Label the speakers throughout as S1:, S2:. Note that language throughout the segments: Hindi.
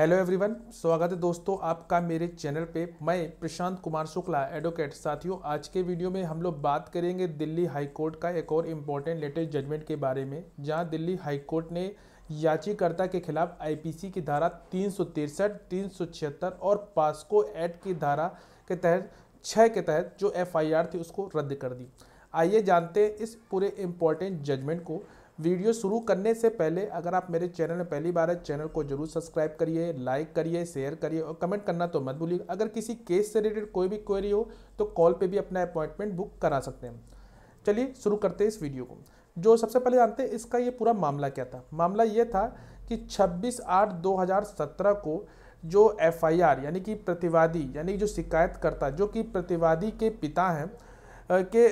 S1: हेलो एवरीवन स्वागत है दोस्तों आपका मेरे चैनल पे मैं प्रशांत कुमार शुक्ला एडवोकेट साथियों आज के वीडियो में हम लोग बात करेंगे दिल्ली हाई कोर्ट का एक और इम्पोर्टेंट लेटेस्ट जजमेंट के बारे में जहां दिल्ली हाई कोर्ट ने याचिकाकर्ता के खिलाफ आईपीसी की धारा तीन सौ और पास्को एक्ट की धारा के तहत छः के तहत जो एफ थी उसको रद्द कर दी आइए जानते हैं इस पूरे इम्पोर्टेंट जजमेंट को वीडियो शुरू करने से पहले अगर आप मेरे चैनल में पहली बार है चैनल को जरूर सब्सक्राइब करिए लाइक करिए शेयर करिए और कमेंट करना तो मत भूलिए अगर किसी केस से रिलेटेड कोई भी क्वेरी हो तो कॉल पे भी अपना अपॉइंटमेंट बुक करा सकते हैं चलिए शुरू करते हैं इस वीडियो को जो सबसे पहले जानते हैं इसका ये पूरा मामला क्या था मामला ये था कि छब्बीस आठ दो को जो एफ यानी कि प्रतिवादी यानी जो शिकायतकर्ता जो कि प्रतिवादी के पिता हैं के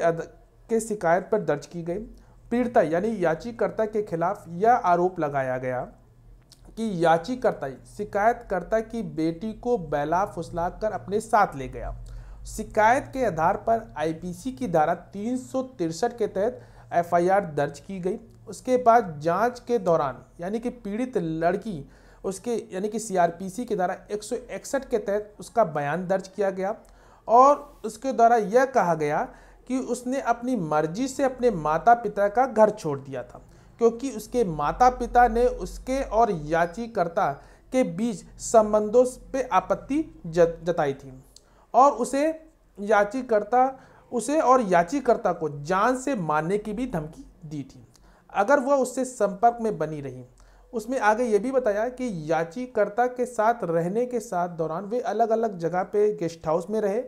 S1: के शिकायत पर दर्ज की गई पीड़िता यानी याचिकर्ता के खिलाफ यह आरोप लगाया गया कि याचिकर्ता शिकायतकर्ता की बेटी को बैला फुसलाकर अपने साथ ले गया शिकायत के आधार पर आईपीसी की धारा तीन के तहत एफआईआर दर्ज की गई उसके बाद जांच के दौरान यानी कि पीड़ित लड़की उसके यानी कि सीआरपीसी के द्वारा एक के तहत उसका बयान दर्ज किया गया और उसके द्वारा यह कहा गया कि उसने अपनी मर्जी से अपने माता पिता का घर छोड़ दिया था क्योंकि उसके माता पिता ने उसके और याचिकर्ता के बीच संबंधों पे आपत्ति जताई थी और उसे याचिकर्ता उसे और याचिकर्ता को जान से मारने की भी धमकी दी थी अगर वह उससे संपर्क में बनी रही उसमें आगे ये भी बताया कि याचिकर्ता के साथ रहने के साथ दौरान वे अलग अलग जगह पे गेस्ट हाउस में रहे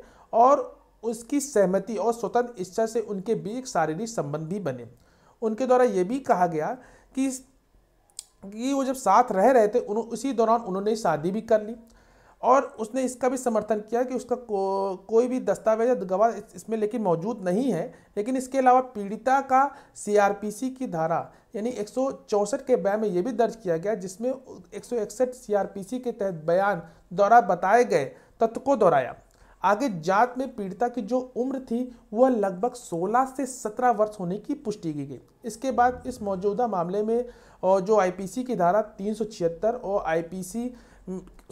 S1: और उसकी सहमति और स्वतंत्र इच्छा से उनके बीच शारीरिक संबंध भी बने उनके द्वारा ये भी कहा गया कि कि वो जब साथ रह रहे थे उन, उसी दौरान उन्होंने शादी भी कर ली और उसने इसका भी समर्थन किया कि उसका को, कोई भी दस्तावेज या गवाह इसमें लेकिन मौजूद नहीं है लेकिन इसके अलावा पीड़िता का सीआरपीसी की धारा यानी एक के बयान में यह भी दर्ज किया गया जिसमें एक सौ के तहत बयान द्वारा बताए गए तत्व को दोहराया आगे जात में पीड़िता की जो उम्र थी वह लगभग 16 से 17 वर्ष होने की पुष्टि की गई इसके बाद इस मौजूदा मामले में जो आईपीसी की धारा तीन और आईपीसी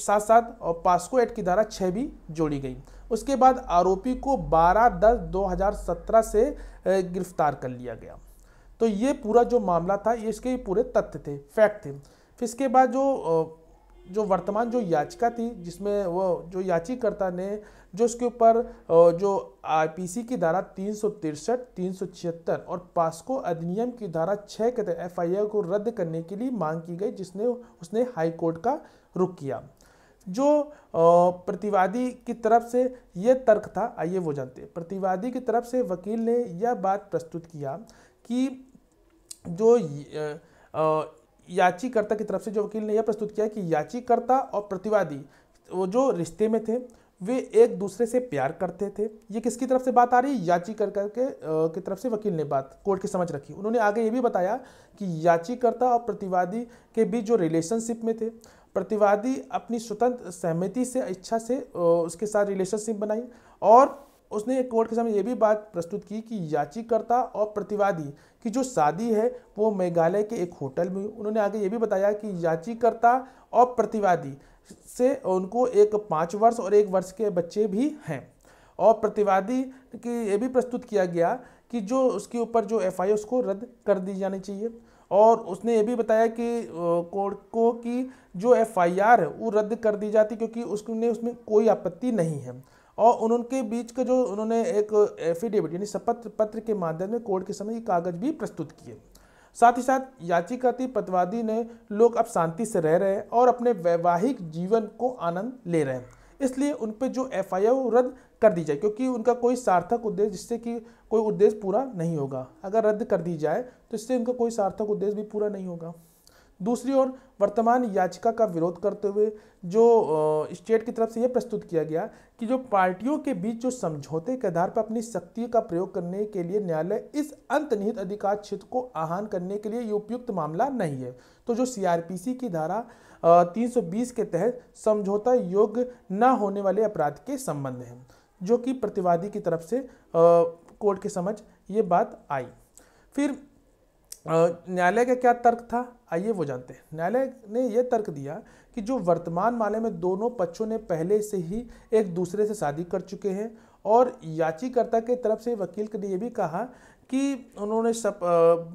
S1: साथ साथ और पास्को एक्ट की धारा छः भी जोड़ी गई उसके बाद आरोपी को 12 दस 2017 से गिरफ्तार कर लिया गया तो ये पूरा जो मामला था ये इसके पूरे तथ्य थे फैक्ट थे फिर इसके बाद जो जो वर्तमान जो याचिका थी जिसमें वो जो याचिकर्ता ने जो उसके ऊपर जो आईपीसी की धारा तीन सौ तिरसठ तीन सौ छिहत्तर और पास्को अधिनियम की धारा छः के तहत एफ को रद्द करने के लिए मांग की गई जिसने उसने हाई कोर्ट का रुख किया जो प्रतिवादी की तरफ से यह तर्क था आइए वो जानते प्रतिवादी की तरफ से वकील ने यह बात प्रस्तुत किया कि जो याचिकर्ता की तरफ से जो वकील ने यह प्रस्तुत किया कि याचिकर्ता और प्रतिवादी वो जो रिश्ते में थे वे एक दूसरे से प्यार करते थे ये किसकी तरफ से बात आ रही याचिकर्ता के की तरफ से वकील ने बात कोर्ट की समझ रखी उन्होंने आगे ये भी बताया कि याचिकर्ता और प्रतिवादी के बीच जो रिलेशनशिप में थे प्रतिवादी अपनी स्वतंत्र सहमति से इच्छा से उसके साथ रिलेशनशिप बनाई और उसने कोर्ट के सामने ये भी बात प्रस्तुत की कि याचिकर्ता और प्रतिवादी की जो शादी है वो मेघालय के एक होटल में उन्होंने आगे ये भी बताया कि याचिकर्ता और प्रतिवादी से उनको एक पाँच वर्ष और एक वर्ष के बच्चे भी हैं और प्रतिवादी की ये भी प्रस्तुत किया गया कि जो उसके ऊपर जो एफ आई उसको रद्द कर दी जानी चाहिए और उसने ये भी बताया कि कोर्ट को कि जो एफ आई आर है वो रद्द कर दी जाती क्योंकि उसने उसमें कोई आपत्ति नहीं है और उनके बीच का जो उन्होंने एक एफिडेविट यानी शपथ पत्र के माध्यम में कोर्ट के समय ये कागज भी प्रस्तुत किए साथ ही साथ याचिकाती पतवादी ने लोग अब शांति से रह रहे हैं और अपने वैवाहिक जीवन को आनंद ले रहे हैं इसलिए उन पर जो एफ आई रद्द कर दी जाए क्योंकि उनका कोई सार्थक उद्देश्य जिससे कि कोई उद्देश्य पूरा नहीं होगा अगर रद्द कर दी जाए तो इससे उनका कोई सार्थक उद्देश्य भी पूरा नहीं होगा दूसरी ओर वर्तमान याचिका का विरोध करते हुए जो स्टेट की तरफ से यह प्रस्तुत किया गया कि जो पार्टियों के बीच जो समझौते के आधार पर अपनी शक्ति का प्रयोग करने के लिए न्यायालय इस अंतनिहित अधिकार क्षेत्र को आहान करने के लिए उपयुक्त मामला नहीं है तो जो सीआरपीसी की धारा आ, 320 के तहत समझौता योग्य न होने वाले अपराध के संबंध हैं जो कि प्रतिवादी की तरफ से कोर्ट के समझ ये बात आई फिर न्यायालय का क्या तर्क था आइए वो जानते हैं न्यायालय ने यह तर्क दिया कि जो वर्तमान मामले में दोनों पक्षों ने पहले से ही एक दूसरे से शादी कर चुके हैं और याचिकर्ता के तरफ से वकील ने यह भी कहा कि उन्होंने सप,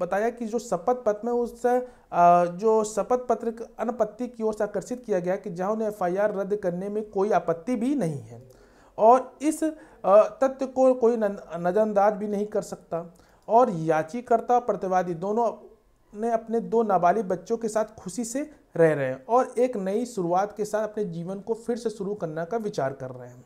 S1: बताया कि जो शपथ पत्र में उस जो शपथ पत्र अनपत्ति की ओर से आकर्षित किया गया कि जहां उन्हें एफआईआर रद्द करने में कोई आपत्ति भी नहीं है और इस तथ्य को कोई नज़रअंदाज भी नहीं कर सकता और याचिकर्ता प्रतिवादी दोनों ने अपने दो नाबालिग बच्चों के साथ खुशी से रह रहे हैं और एक नई शुरुआत के साथ अपने जीवन को फिर से शुरू करने का विचार कर रहे हैं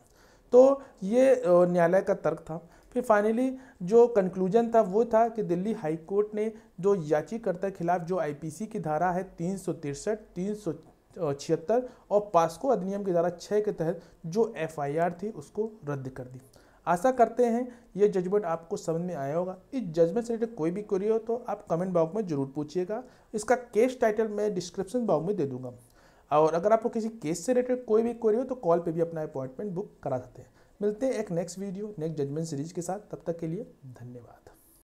S1: तो ये न्यायालय का तर्क था फिर फाइनली जो कंक्लूजन था वो था कि दिल्ली हाई कोर्ट ने जो याचिकर्ता के खिलाफ जो आईपीसी की धारा है तीन सौ तिरसठ तीन सौ छिहत्तर और पास्को अधिनियम की धारा छः के तहत जो एफआईआर थी उसको रद्द कर दी आशा करते हैं ये जजमेंट आपको समझ में आया होगा इस जजमेंट से रिलेटेड कोई भी क्वेरी हो तो आप कमेंट बॉक्स में जरूर पूछिएगा इसका केस टाइटल मैं डिस्क्रिप्शन बॉक्स में दे दूंगा और अगर आपको किसी केस से रिलेटेड कोई भी क्वेरी हो तो कॉल पे भी अपना अपॉइंटमेंट बुक करा सकते हैं मिलते हैं एक next video next judgment series के साथ तब तक के लिए धन्यवाद